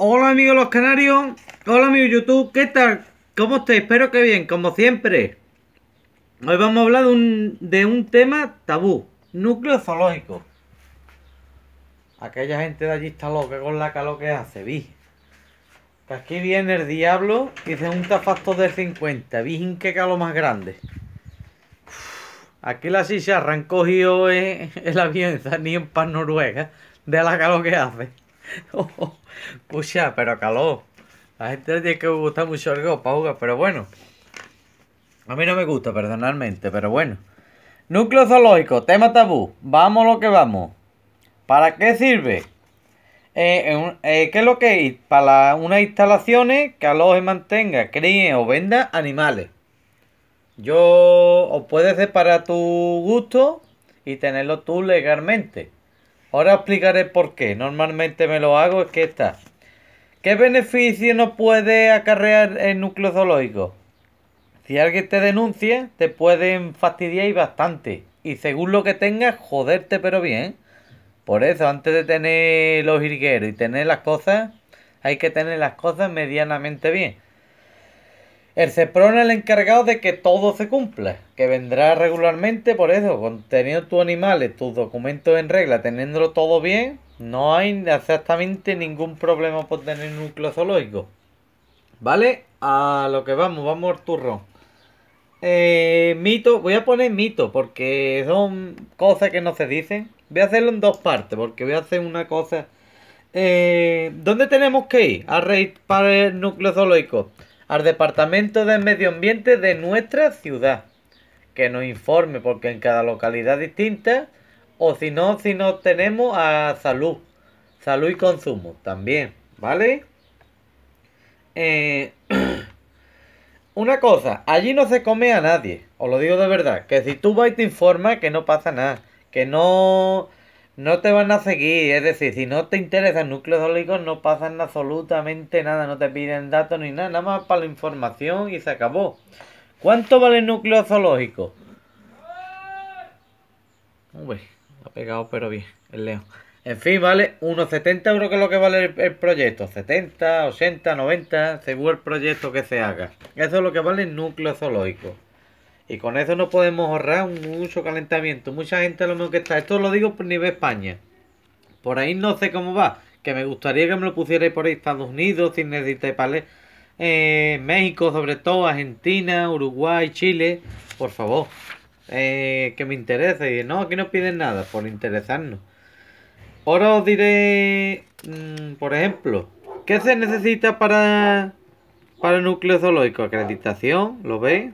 Hola amigos los canarios, hola amigos YouTube, ¿qué tal? ¿Cómo estáis? Espero que bien, como siempre. Hoy vamos a hablar de un, de un tema tabú, núcleo zoológico. Aquella gente de allí está loca con la calo que hace, vi. aquí viene el diablo y se junta factos de 50, vi que calo más grande. aquí la se arrancó cogido es la bienza, ni en paz Noruega, de la calo que hace. Ojo, pucha, pues pero calor. La gente tiene que gustar mucho el golf pero bueno. A mí no me gusta, personalmente, pero bueno. Núcleo zoológico, tema tabú. Vamos lo que vamos. ¿Para qué sirve? Eh, eh, ¿Qué es lo que es? Para unas instalaciones que aloje, mantenga, críe o venda animales. Yo, o puedes para tu gusto y tenerlo tú legalmente. Ahora explicaré por qué. Normalmente me lo hago, es que está. ¿Qué beneficio nos puede acarrear el núcleo zoológico? Si alguien te denuncia, te pueden fastidiar y bastante. Y según lo que tengas, joderte pero bien. Por eso, antes de tener los jilgueros y tener las cosas, hay que tener las cosas medianamente bien. El CEPRON es el encargado de que todo se cumpla, que vendrá regularmente por eso, teniendo tus animales, tus documentos en regla, teniéndolo todo bien, no hay exactamente ningún problema por tener núcleo zoológico. ¿Vale? A lo que vamos, vamos al turrón. Eh, mito, voy a poner mito porque son cosas que no se dicen. Voy a hacerlo en dos partes porque voy a hacer una cosa... Eh, ¿Dónde tenemos que ir a rey para el núcleo zoológico? al Departamento de Medio Ambiente de nuestra ciudad, que nos informe, porque en cada localidad distinta, o si no, si no tenemos a salud, salud y consumo también, ¿vale? Eh, una cosa, allí no se come a nadie, os lo digo de verdad, que si tú vas y te informas que no pasa nada, que no no te van a seguir, es decir, si no te interesan núcleos zoológicos no pasan absolutamente nada, no te piden datos ni nada, nada más para la información y se acabó. ¿Cuánto vale el núcleo zoológico? Uy, ha pegado pero bien el león. En fin, vale unos 70 euros que es lo que vale el, el proyecto. 70, 80, 90, según el proyecto que se haga. Eso es lo que vale el núcleo zoológico. Y con eso no podemos ahorrar mucho calentamiento. Mucha gente lo mismo que está. Esto lo digo por nivel España. Por ahí no sé cómo va. Que me gustaría que me lo pusierais por ahí Estados Unidos, si necesitáis eh, México, sobre todo, Argentina, Uruguay, Chile. Por favor. Eh, que me interese. Y No, aquí no piden nada, por interesarnos. Ahora os diré, mm, por ejemplo, ¿qué se necesita para, para el núcleo zoológico? Acreditación, ¿lo veis?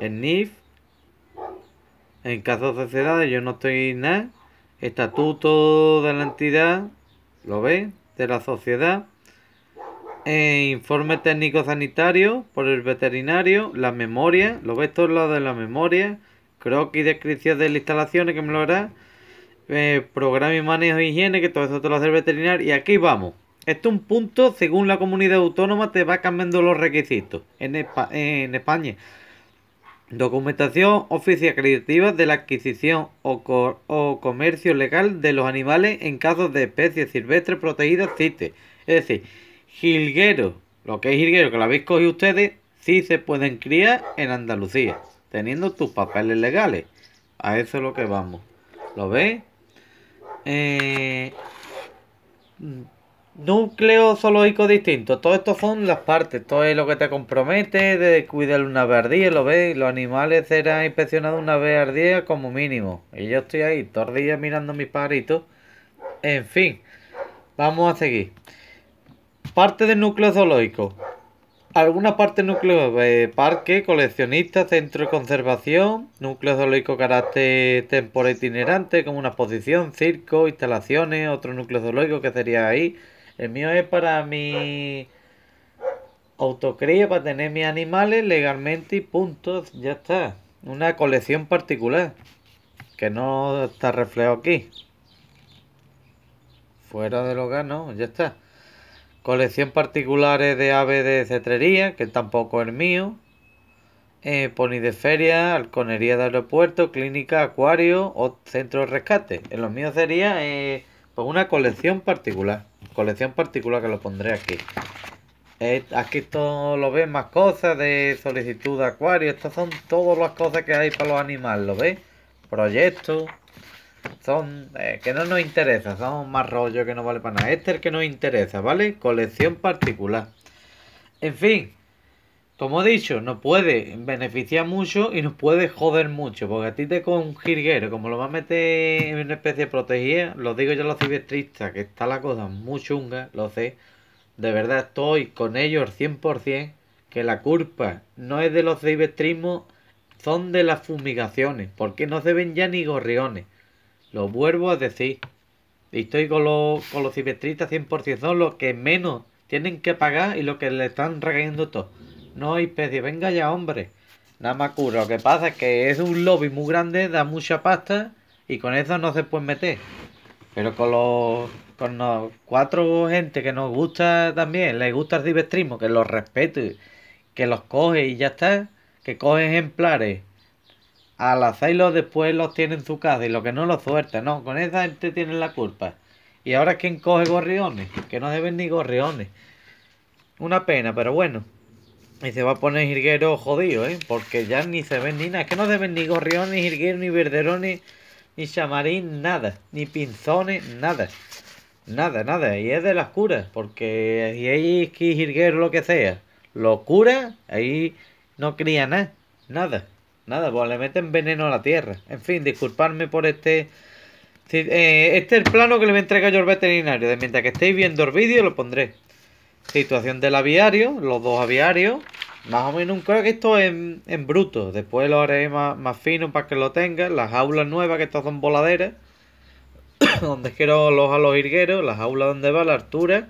En NIF, en caso de sociedades yo no estoy nada, estatuto de la entidad, ¿lo ves, De la sociedad, e informe técnico sanitario por el veterinario, la memoria, ¿lo ves Todo lado de la memoria, croquis, descripción de las instalaciones que me lo hará, eh, programa y manejo de higiene, que todo eso te lo hace el veterinario, y aquí vamos. Esto es un punto, según la comunidad autónoma, te va cambiando los requisitos en España. Documentación oficial de la adquisición o, o, comercio legal de los animales en casos de especies silvestres protegidas CITES. Es decir, jilguero, lo que es jilguero, que lo habéis cogido ustedes, sí se pueden criar en Andalucía, teniendo tus papeles legales. A eso es lo que vamos. ¿Lo veis? Eh, Núcleo zoológico distinto. Todo esto son las partes. Todo es lo que te compromete de cuidar una vez Lo ves, los animales serán inspeccionados una vez al día como mínimo. Y yo estoy ahí todos los días mirando mis pajaritos. En fin, vamos a seguir. Parte del núcleo zoológico. Algunas partes núcleo parque, coleccionista, centro de conservación, núcleo zoológico carácter temporal itinerante, como una exposición, circo, instalaciones, otro núcleo zoológico que sería ahí el mío es para mi autocría, para tener mis animales legalmente y punto. Ya está. Una colección particular. Que no está reflejado aquí. Fuera del hogar, no, ya está. Colección particulares de aves de cetrería, que tampoco es mío. Eh, pony de feria, halconería de aeropuerto, clínica, acuario o centro de rescate. En los míos sería eh, pues una colección particular. Colección particular que lo pondré aquí. Eh, aquí esto lo ves más cosas de solicitud de acuario. Estas son todas las cosas que hay para los animales, ¿lo ves? Proyectos. Son eh, que no nos interesa, son más rollo que no vale para nada. Este es el que nos interesa, ¿vale? Colección particular. En fin, como he dicho, nos puede beneficiar mucho y nos puede joder mucho, porque a ti te con jirguero, como lo vas a meter en una especie de protegida, lo digo yo a los cibestristas, que está la cosa muy chunga, lo sé, de verdad estoy con ellos 100%, que la culpa no es de los cibestrismos, son de las fumigaciones, porque no se ven ya ni gorriones, lo vuelvo a decir, y estoy con los, con los por 100%, son los que menos tienen que pagar y los que le están regañando todo. No, pedio venga ya, hombre. Nada más cura. Lo que pasa es que es un lobby muy grande, da mucha pasta y con eso no se puede meter. Pero con los con cuatro gente que nos gusta también, les gusta el divestrismo, que los respete, que los coge y ya está, que coge ejemplares. Al hacerlo después los tiene en su casa y lo que no los suelta, no, con esa gente tienen la culpa. Y ahora quien coge gorriones, que no deben ni gorriones. Una pena, pero bueno. Y se va a poner jirguero jodido, ¿eh? Porque ya ni se ven ni nada. Es que no se ven ni gorrión, ni jirguero, ni verderones, ni, chamarín, nada. Ni pinzones, nada. Nada, nada. Y es de las curas. Porque si hay que Hirguero lo que sea. Lo cura, ahí no cría nada. Nada. Nada, pues le meten veneno a la tierra. En fin, disculparme por este... Eh, este es el plano que le voy a entregar yo al veterinario. De mientras que estéis viendo el vídeo lo pondré situación del aviario, los dos aviarios. Más o menos un creo que esto es en, bruto. Después lo haré más, fino para que lo tengan. Las jaulas nuevas, que estas son voladeras. donde quiero a los hirgueros. Las jaulas donde va, la altura.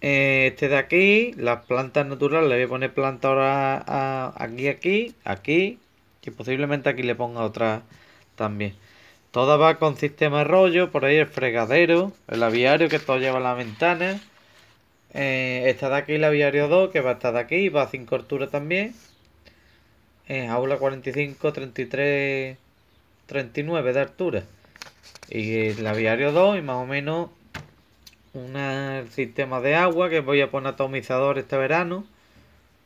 Eh, este de aquí. Las plantas naturales. Le voy a poner planta ahora aquí, aquí, aquí. Y posiblemente aquí le ponga otra también. Toda va con sistema de rollo. Por ahí el fregadero. El aviario que todo lleva la ventana eh, esta de aquí la Viario 2, que va a estar de aquí, va a 5 alturas también. En aula 45, 33, 39 de altura. Y la Viario 2 y más o menos un sistema de agua que voy a poner atomizador este verano.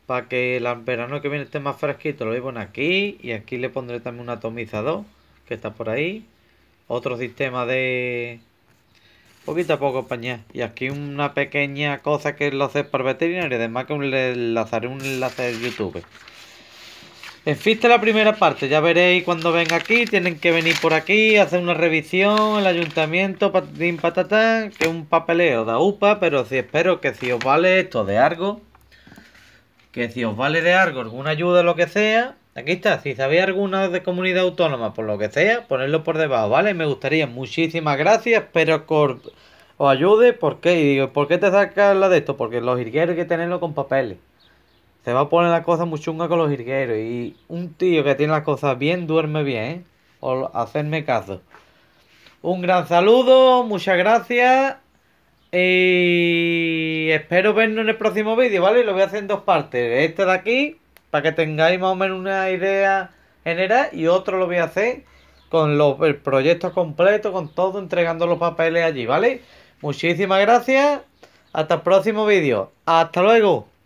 Para que el verano que viene esté más fresquito, lo voy a poner aquí. Y aquí le pondré también un atomizador, que está por ahí. Otro sistema de Poquito a poco, pañal Y aquí una pequeña cosa que lo hace por veterinario. Además que un un enlace de YouTube. En la primera parte. Ya veréis cuando venga aquí. Tienen que venir por aquí, hacer una revisión. El ayuntamiento, patatín, patatán. Que es un papeleo da UPA. Pero si sí, espero que si os vale esto de algo. Que si os vale de algo alguna ayuda, lo que sea. Aquí está, si sabéis alguna de comunidad autónoma, por lo que sea, ponedlo por debajo, ¿vale? Me gustaría, muchísimas gracias, pero que os ayude, ¿por qué? digo, ¿por qué te sacas la de esto? Porque los hirgueros hay que tenerlo con papeles. Se va a poner la cosa muy chunga con los hirgueros Y un tío que tiene las cosas bien, duerme bien, ¿eh? O hacerme caso. Un gran saludo, muchas gracias. Y espero vernos en el próximo vídeo, ¿vale? Lo voy a hacer en dos partes. Este de aquí para que tengáis más o menos una idea general y otro lo voy a hacer con los, el proyecto completo, con todo, entregando los papeles allí, ¿vale? Muchísimas gracias. Hasta el próximo vídeo. Hasta luego.